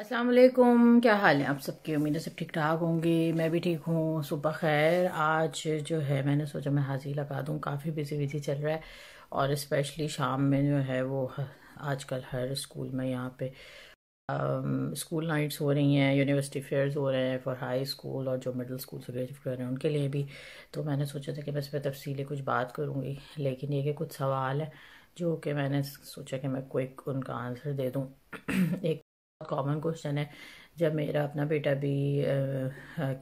अस्सलाम वालेकुम क्या हाल है आप सबकी उम्मीद है सब ठीक ठाक होंगे मैं भी ठीक हूँ सुबह खैर आज जो है मैंने सोचा मैं हाजिर लगा दूँ काफ़ी बिजी बिजी चल रहा है और इस्पेशली शाम में जो है वो आजकल हर स्कूल में यहाँ पे स्कूल नाइट्स हो रही हैं यूनिवर्सिटी फेयर्स हो रहे हैं फॉर हाई स्कूल और जो मिडिल स्कूल से ग्रेजुएट कर रहे हैं उनके लिए भी तो मैंने सोचा था कि मैं इस पर तफसीली कुछ बात करूँगी लेकिन ये कि कुछ सवाल है जो कि मैंने सोचा कि मैं क्विक उनका आंसर दे दूँ एक कॉमन क्वेश्चन है जब मेरा अपना बेटा भी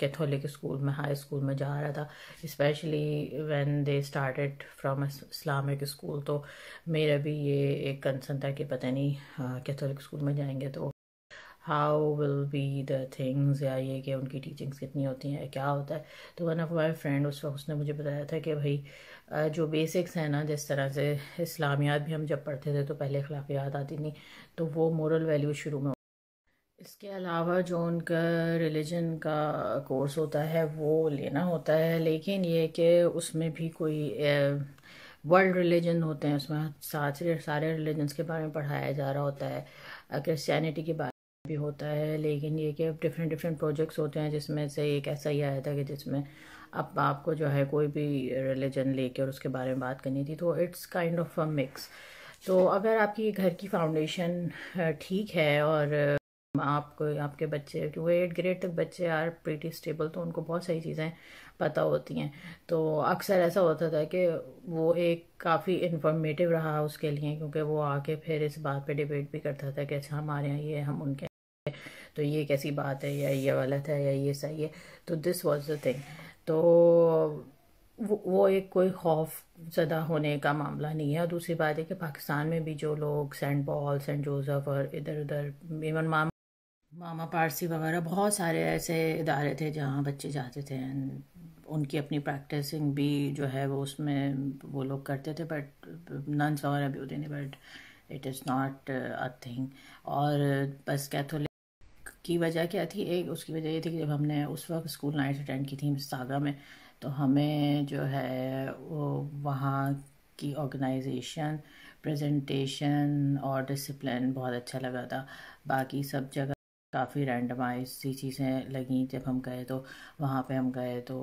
कैथोलिक स्कूल में हाई स्कूल में जा रहा था specially when they started from Islamic school तो मेरा भी ये एक कंसर्न था कि पता नहीं कैथोलिक स्कूल में जाएंगे तो how will be the things या ये कि उनकी टीचिंग्स कितनी होती हैं क्या होता है तो वन ऑफ माई फ्रेंड उस वक्त उसने मुझे बताया था कि भाई जो बेसिक्स हैं ना जिस तरह से इस्लामियात भी हम जब पढ़ते थे तो पहले अखलाकियात आती थी तो वो मॉरल वैल्यू शुरू में इसके अलावा जो उनका रिलीजन का कोर्स होता है वो लेना होता है लेकिन ये कि उसमें भी कोई वर्ल्ड रिलीजन होते हैं उसमें सारे सारे रिलीजन्स के बारे में पढ़ाया जा रहा होता है क्रिश्चियनिटी के बारे में भी होता है लेकिन ये कि डिफरेंट डिफरेंट प्रोजेक्ट्स होते हैं जिसमें से एक ऐसा ही आया था कि जिसमें अब आपको जो है कोई भी रिलीजन लेके और उसके बारे में बात करनी थी तो it's kind of a mix तो अगर आपकी घर की फाउंडेशन ठीक है और आपको आपके बच्चे क्योंकि एट ग्रेड तक बच्चे आर प्रीटी स्टेबल तो उनको बहुत सारी चीज़ें पता होती हैं तो अक्सर ऐसा होता था कि वो एक काफ़ी इन्फॉर्मेटिव रहा उसके लिए क्योंकि वो आके फिर इस बात पे डिबेट भी करता था कि अच्छा हमारे यहाँ ये हम उनके तो ये कैसी बात है या ये गलत है या ये सही है तो दिस वॉज द थिंग तो वो, एक कोई खौफ ज़दा होने का मामला नहीं है और दूसरी बात है कि पाकिस्तान में भी जो लोग सेंट पॉल सेंट जोसेफ और इधर उधर इवन मामा मामा पारसी वगैरह बहुत सारे ऐसे इदारे थे जहाँ बच्चे जाते थे उनकी अपनी प्रैक्टिसिंग भी जो है वो उसमें वो लोग करते थे बट नंस वगैरह भी होते नहीं but it is not a thing और बस कैथोलिक की वजह क्या थी एक उसकी वजह ये थी कि जब हमने उस वक्त स्कूल नाइट अटेंड की थी सागा में तो हमें जो है वो वहाँ की ऑर्गेनाइजेशन प्रेजेंटेशन और डिसिप्लिन बहुत अच्छा लगा था बाकी सब जगह काफ़ी रैंडमाइज सी चीज़ें लगी जब हम गए तो वहाँ पे हम गए तो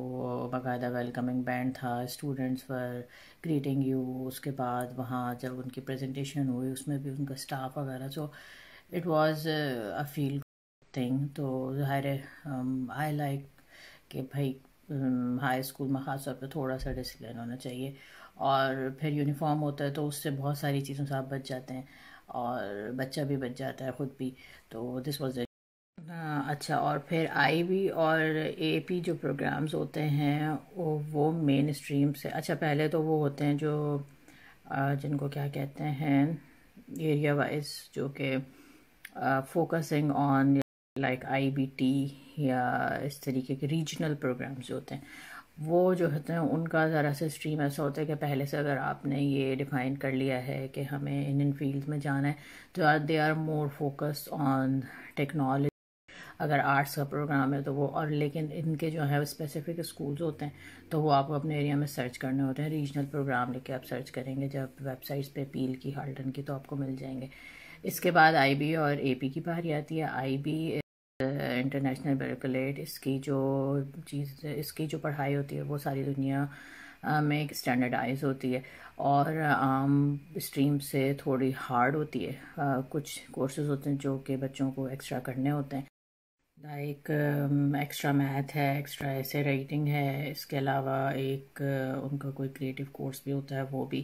बाकायदा वेलकमिंग बैंड था स्टूडेंट्स पर ग्रीटिंग यू उसके बाद वहाँ जब उनकी प्रेजेंटेशन हुई उसमें भी उनका स्टाफ वगैरह so it was a feel thing तो ज़ाहिर आई लाइक um, कि भाई हाई um, स्कूल में ख़ास तौर पर थोड़ा सा डिसिप्लिन होना चाहिए और फिर यूनिफॉर्म होता है तो उससे बहुत सारी चीज़ों से आप बच जाते हैं और बच्चा भी बच जाता है ख़ुद भी तो दिस वॉज अच्छा और फिर आईबी और एपी जो प्रोग्राम्स होते हैं वो वो मेन स्ट्रीम से अच्छा पहले तो वो होते हैं जो जिनको क्या कहते हैं एरिया वाइज जो कि फोकसिंग ऑन लाइक आईबीटी या इस तरीके के रीजनल प्रोग्राम्स जो होते हैं वो जो होते हैं उनका ज़रा सा स्ट्रीम ऐसा होता है कि पहले से अगर आपने ये डिफ़ाइन कर लिया है कि हमें इन इन फील्ड में जाना है तो they are more focus on technology अगर आर्ट्स का प्रोग्राम है तो वो और लेकिन इनके जो है स्पेसिफिक स्कूल्स होते हैं तो वो आपको अपने एरिया में सर्च करने होते हैं रीजनल प्रोग्राम लेके आप सर्च करेंगे जब वेबसाइट्स पे पील की हाल्टन की तो आपको मिल जाएंगे इसके बाद आईबी और एपी की बारी आती है आईबी इंटरनेशनल बर्कलेट इसकी जो चीज़ इसकी जो पढ़ाई होती है वो सारी दुनिया में एक स्टैंडर्डाइज होती है और आम स्ट्रीम से थोड़ी हार्ड होती है आ, कुछ कोर्सेज होते हैं जो कि बच्चों को एक्स्ट्रा करने होते हैं लाइक एक्स्ट्रा मैथ है एक्स्ट्रा ऐसे राइटिंग है इसके अलावा एक उनका कोई क्रिएटिव कोर्स भी होता है वो भी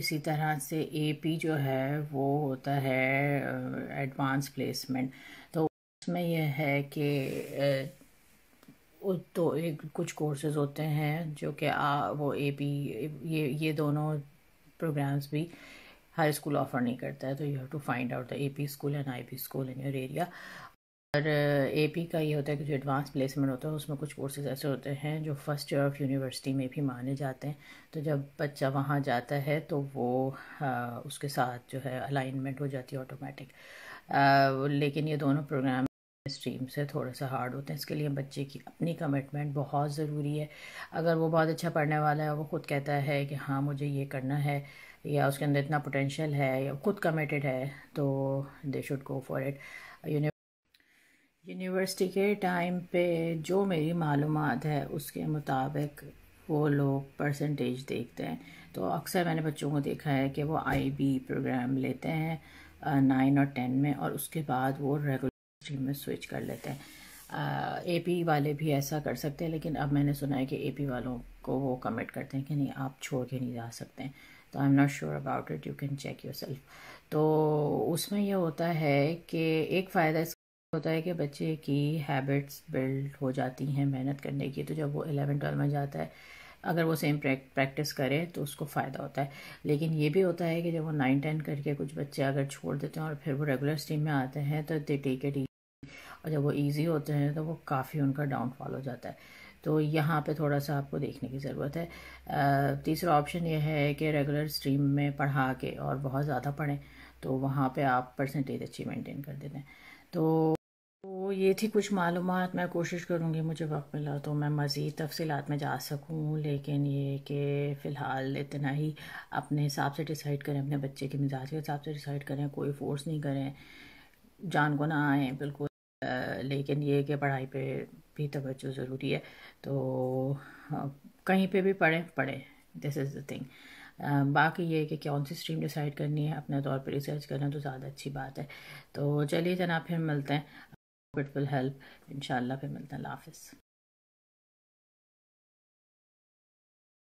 इसी तरह से एपी जो है वो होता है एडवांस प्लेसमेंट तो उसमें यह है कि तो एक कुछ कोर्सेज होते हैं जो कि आ वो ए पी ये ये दोनों प्रोग्राम्स भी हाई स्कूल ऑफर नहीं करता है तो you have to find out the A P school and I P school in your area और ए पी का ये होता है कि जो एडवांस प्लेसमेंट होता है उसमें कुछ कोर्सेज ऐसे होते हैं जो फर्स्ट ईयर ऑफ यूनिवर्सिटी में भी माने जाते हैं तो जब बच्चा वहाँ जाता है तो वो आ, उसके साथ जो है अलाइनमेंट हो जाती है ऑटोमेटिक लेकिन ये दोनों प्रोग्राम स्ट्रीम से थोड़ा सा हार्ड होते हैं इसके लिए बच्चे की अपनी कमिटमेंट बहुत ज़रूरी है अगर वो बहुत अच्छा पढ़ने वाला है वो खुद कहता है कि हाँ मुझे ये करना है या उसके अंदर इतना पोटेंशियल है या खुद कमिटेड है तो they should go for it university के टाइम पे जो मेरी मालूम है उसके मुताबिक वो लोग परसेंटेज देखते हैं तो अक्सर मैंने बच्चों को देखा है कि वो आईबी प्रोग्राम लेते हैं नाइन और टेन में और उसके बाद वो रेगुलर स्ट्रीम में स्विच कर लेते हैं एपी वाले भी ऐसा कर सकते हैं लेकिन अब मैंने सुना है कि एपी वालों को वो कमिट करते हैं कि नहीं आप छोड़ के नहीं जा सकते हैं तो I am not sure about it you can check yourself तो उसमें यह होता है कि एक फ़ायदा होता है कि बच्चे की हैबिट्स बिल्ड हो जाती हैं मेहनत करने की तो जब वो एलेवन ट्वेल्व में जाता है अगर वो सेम प्रैक्टिस करे तो उसको फ़ायदा होता है लेकिन ये भी होता है कि जब वो नाइन टेन करके कुछ बच्चे अगर छोड़ देते हैं और फिर वो रेगुलर स्ट्रीम में आते हैं तो दे टेक इट ईजी और जब वो ईजी होते हैं तो वो काफ़ी उनका डाउनफॉल हो जाता है तो यहाँ पे थोड़ा सा आपको देखने की ज़रूरत है तीसरा ऑप्शन ये है कि रेगुलर स्ट्रीम में पढ़ा के और बहुत ज़्यादा पढ़ें तो वहाँ पे आप परसेंटेज अच्छी मेंटेन कर देते हैं तो ये थी कुछ मालूम मैं कोशिश करूँगी मुझे वक्त मिला तो मैं मज़ीद तफसीत में जा सकूँ लेकिन ये कि फ़िलहाल इतना ही अपने हिसाब से डिसाइड करें अपने बच्चे के मिजाज के हिसाब से डिसाइड करें कोई फोर्स नहीं करें जान को ना आए बिल्कुल लेकिन ये कि पढ़ाई पे भी तवज्जो ज़रूरी है तो कहीं पे भी पढ़ें पढ़ें दिस इज़ द थिंग बाकी ये कि कौन सी स्ट्रीम डिसाइड करनी है अपने तौर पर रिसर्च करना तो ज़्यादा अच्छी बात है तो चलिए जनाब फिर मिलते हैं इट विल हेल्प इंशाल्लाह फिर मिलते हैं हाफिज़